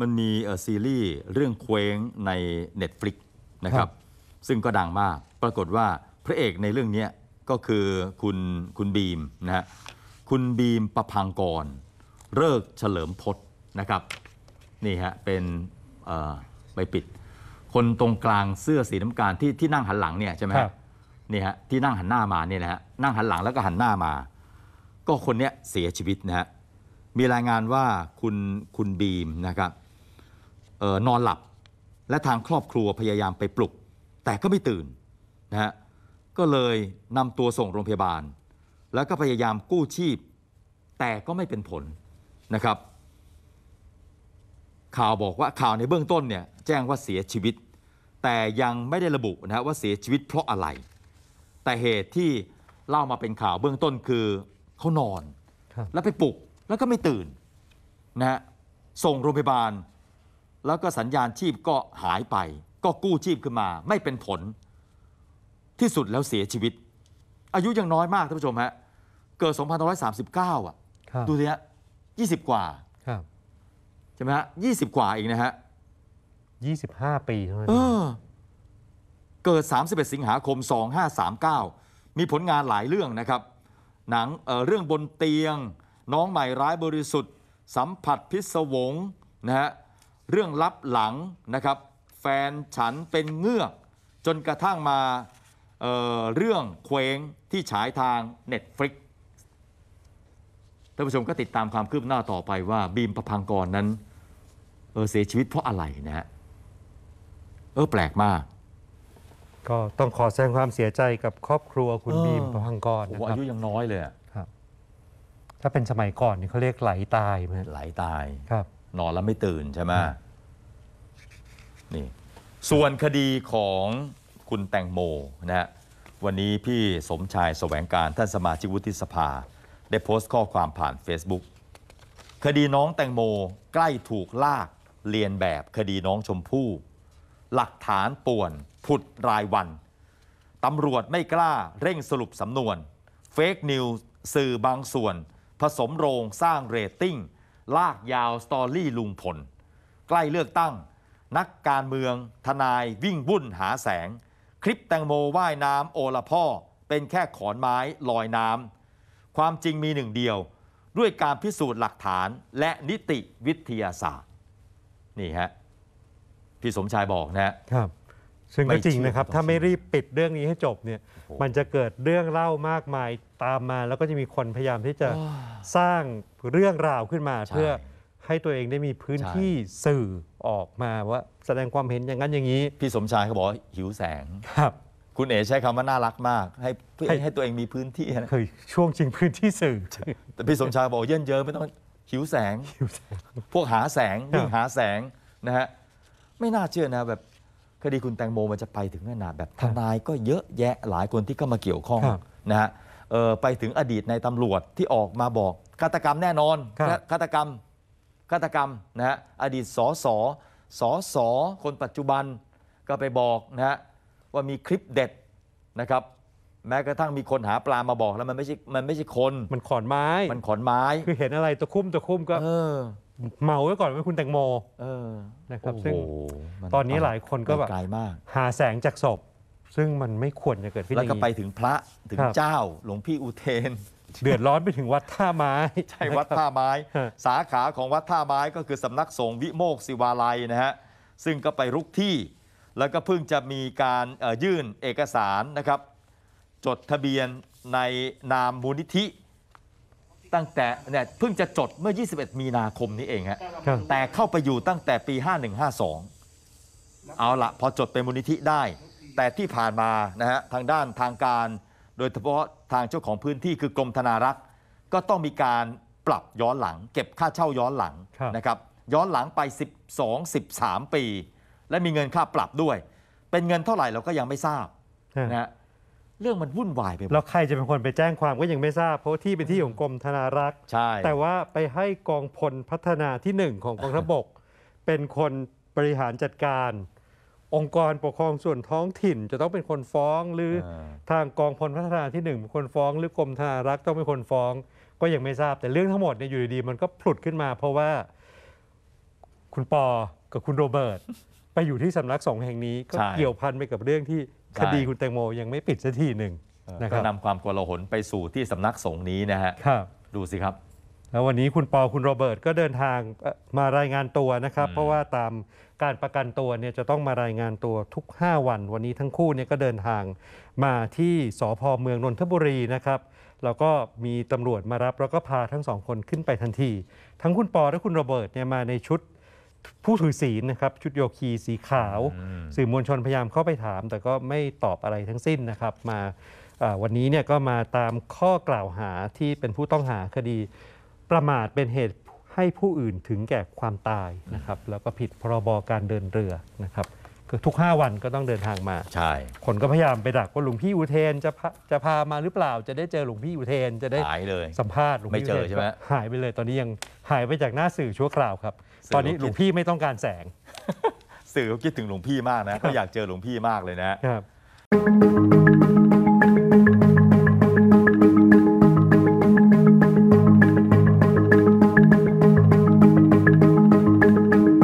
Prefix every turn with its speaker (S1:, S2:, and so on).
S1: มันมีซีรีส์เรื่องเคว้งใน Netflix นะครับซึ่งก็ดังมาก ปรากฏว่าพระเอกในเรื่องนี้ก็คือคุณคุณบีมนะฮะคุณบีมประพังกรเลิกเฉลิมพศนะครับนี่ฮะเป็นใบปิด คนตรงกลางเสื้อสีน้ำตาลที่ที่นั่งหันหลังเนี่ยใช่ไหมนี่ฮะที่นั่งหันหน้ามาเนี่ยนะฮะนั่งหันหลังแล้วก็หันหน้ามา ก็คนเนี้ยเสียชีวิตนะฮะมีรายงานว่าคุณคุณบีมนะครับอนอนหลับและทางครอบครัวพยายามไปปลุก แต่ก็ไม่ตื่นนะฮะก็เลยนำตัวส่งโรงพยาบาล แล้วก็พยายามกู้ชีพ แต่ก็ไม่เป็นผลนะครับ ข่าวบอกว่าข่าวในเบื้องต้นเนี่ยแจ้งว่าเสียชีวิต แต่ยังไม่ได้ระบุนะว่าเสียชีวิตเพราะอะไร แต่เหตุที่เล่ามาเป็นข่าวเบื้องต้นคือเขานอนแล้วไปปลุกแล้วก็ไม่ตื่นนะฮะส่งโรงพยาบาลแล้วก็สัญญาณชีพก็หายไป ก็กู้ชีพขึ้นมา ไม่เป็นผลที่สุดแล้วเสียชีวิต อายุยังน้อยมากท่านผู้ชมฮะ เกิด 2539 อ่ะดูสิฮะ20 กว่าใช่ไหมฮะ20 กว่าเองนะฮะ 25 ปีเท่านั้นเกิด 31 สิงหาคม 2539 มีผลงานหลายเรื่องนะครับ หนังเเรื่องบนเตียง น้องใหม่ร้ายบริสุทธิ์ สัมผัสพิศวง นะฮะเรื่องลับหลังนะครับ แฟนฉันเป็นเงือก จนกระทั่งมาเเรื่องเคว้งที่ฉายทาง Netflix ท่านผู้ชมก็ติดตามความคืบหน้าต่อไปว่า บีมประพังกรนั้นเเสียชีวิตเพราะอะไรนะฮะเออแปลกมาก
S2: ก็ต้องขอแสดงความเสียใจกับครอบครัวคุณบีมประพังกรนะครับอายุยังน้อยเลยครับ ถ้าเป็นสมัยก่อนนี่เขาเรียกไหล
S1: ตายไหมไหลตายครับนอนแล้วไม่ตื่นใช่ไหมนี่ส่วนคดีของคุณแตงโมนะฮะวันนี้พี่สมชายแสวงการท่านสมาชิกวุฒิสภา ได้โพสต์ข้อความผ่าน Facebook คดีน้องแตงโมใกล้ถูกลากเรียนแบบคดีน้องชมพู่หลักฐานป่วน ผุดรายวัน ตำรวจไม่กล้าเร่งสรุปสำนวน เฟกนิวสื่อบางส่วน ผสมโรงสร้างเรตติ้งลากยาวสตอรี่ลุงพลใกล้เลือกตั้ง นักการเมืองทนายวิ่งวุ่นหาแสง คลิปแตงโมว่ายน้ำโอละพ่อ เป็นแค่ขอนไม้ลอยน้ำความจริงมีหนึ่งเดียว ด้วยการพิสูจน์หลักฐานและนิติวิทยาศาสตร์ นี่ฮะ พี่สมชายบอกนะครับซึ่งก็จริงนะครับถ้า
S2: ไม่รีบปิดเรื่องนี้ให้จบเนี่ยมันจะเกิดเรื่องเล่ามากมายตามมา แล้วก็จะมีคนพยายามที่จะสร้างเรื่องราวขึ้นมาเพื่อ ให้ตัวเองได้มีพื้นที่สื่อ
S1: ออกมาว่าแสดงความเห็นอย่างนั้นอย่างนี้พี่สมชายเขาบอกหิวแสงครับ คุณเอ๋ใช้คำว่าน่ารักมาก ให้ให้ตัวเองมีพื้นที่นะเคยช่วงจริงพื้นที่สื่อ แต่พี่สมชายบอกเยินเยอะไม่ต้องหิวแสง พวกหาแสงวิ่งหาแสงนะฮะไม่น่าเชื่อนะแบบคดีคุณแตงโมมันจะไปถึงขนาดแบบทนายก็เยอะแยะหลายคนที่เข้ามาเกี่ยวข้องนะฮะไปถึงอดีตในตำรวจที่ออกมาบอกฆาตกรรมแน่นอนฆาตกรรมฆาตกรรมนะฮะอดีตสอสอสอสอคนปัจจุบันก็ไปบอกนะฮะว่ามีคลิปเด็ดนะครับ แม้กระทั่งมีคนหาปลามาบอกแล้วมันไม่ใช่มันไม่ใช่คนมันขอนไม้มันขอนไม้ คือเห็นอะไรตะคุ่มตะค
S2: ุ่มก็เออเมาไว้ก่อนว่าคุณแตงโมออนะครับซึ่งตอนนี้หลายคนก็แบบไลมาก หาแสงจากศพซึ่งมันไม่ควรจะเกิดขึ้นแล้วก็ไปถึงพ
S1: ระถึงเจ้าหลวงพี่อุเทน เดือดร้อนไปถึงวัดท่าไม้ ใช่ วัดท่าไม้ สาขาของวัดท่าไม้ ก็คือสำนักสงฆ์วิโมกศิวาลัยนะฮะซึ่งก็ไปรุกที่แล้วก็เพิ่งจะมีการยื่นเอกสารนะครับ จดทะเบียนในนามมูลนิธิตั้งแต่เนี่ยเพิ่งจะจดเมื่อ 21 มีนาคมนี้เองฮะครับแต่เข้าไปอยู่ตั้งแต่ปี 5152 เอาละพอจดเป็นมูลนิธิได้ แต่ที่ผ่านมานะฮะทางด้านทางการโดยเฉพาะทางเจ้าของพื้นที่คือกรมธนารักษ์ก็ต้องมีการปรับย้อนหลัง เก็บค่าเช่าย้อนหลังนะครับย้อนหลังไป 12 13 ปี และมีเงินค่าปรับด้วย เป็นเงินเท่าไหร่เราก็ยังไม่ทราบนะฮะเรื่องมันวุ่นวายไป
S2: แล้วใครจะเป็นคนไปแจ้งความก็ยังไม่ทราบ เพราะที่เป็นที่ของกรมธนารักษ์ ใช่ แต่ว่าไปให้กองพลพัฒนาที่หนึ่งของกองทัพบกเป็นคนบริหารจัดการ องค์กรปกครองส่วนท้องถิ่นจะต้องเป็นคนฟ้องหรือทางกองพลพัฒนาที่หนึ่งเป็นคนฟ้องหรือกรมธนารักษ์ต้องเป็นคนฟ้อง ก็ยังไม่ทราบแต่เรื่องทั้งหมดเนี่ยอยู่ดีๆมันก็ผุดขึ้นมา เพราะว่าคุณปอกับคุณโรเบิร์ตไปอยู่ที่สำนักสงฆ์แห่งนี้ก็เกี่ยวพันไปกับเรื่องที่คดีคุณแตงโมยังไม่ปิดสักทีหนึ่ง
S1: นะครับนำความกลาหลไปสู่ที่สำนักสงฆ์นี้นะฮะดูสิครับ
S2: แล้ววันนี้คุณปอคุณโรเบิร์ตก็เดินทางมารายงานตัวนะครับ เพราะว่าตามการประกันตัวเนี่ยจะต้องมารายงานตัวทุก 5 วัน วันนี้ทั้งคู่เนี่ยก็เดินทางมาที่สพเมืองนนทบุรีนะครับแล้วก็มีตำรวจมารับ แล้วก็พาทั้งสองคนขึ้นไปทันที ทั้งคุณปอและคุณโรเบิร์ตเนี่ยมาในชุดผู้ถือศีลนะครับชุดโยคีสีขาว สื่อมวลชนพยายามเข้าไปถาม แต่ก็ไม่ตอบอะไรทั้งสิ้นนะครับ มาวันนี้เนี่ยก็มาตามข้อกล่าวหาที่เป็นผู้ต้องหาคดี ประมาทเป็นเหตุให้ผู้อื่นถึงแก่ความตายนะครับ แล้วก็ผิดพรบการเดินเรือนะครับคือทุก5วันก็ต้องเดินทางมาใช่คนก็พยายามไปดักว่าหลวงพี่อุเทนจะจะพามาหรือเปล่า จะได้เจอหลวงพี่อุเทน จะได้หายเลยสัมภาษณ์หลวงพี่ไม่เจอใช่ไหมหายไปเลยตอนนี้ยังห
S1: ายไปจากหน้าสื่อชั่วคราวครับ ตอนนี้หลวงพี่ไม่ต้องการแสง สื่อเขาคิดถึงหลวงพี่มากนะเขาอยากเจอหลวงพี่มากเลยนะครับ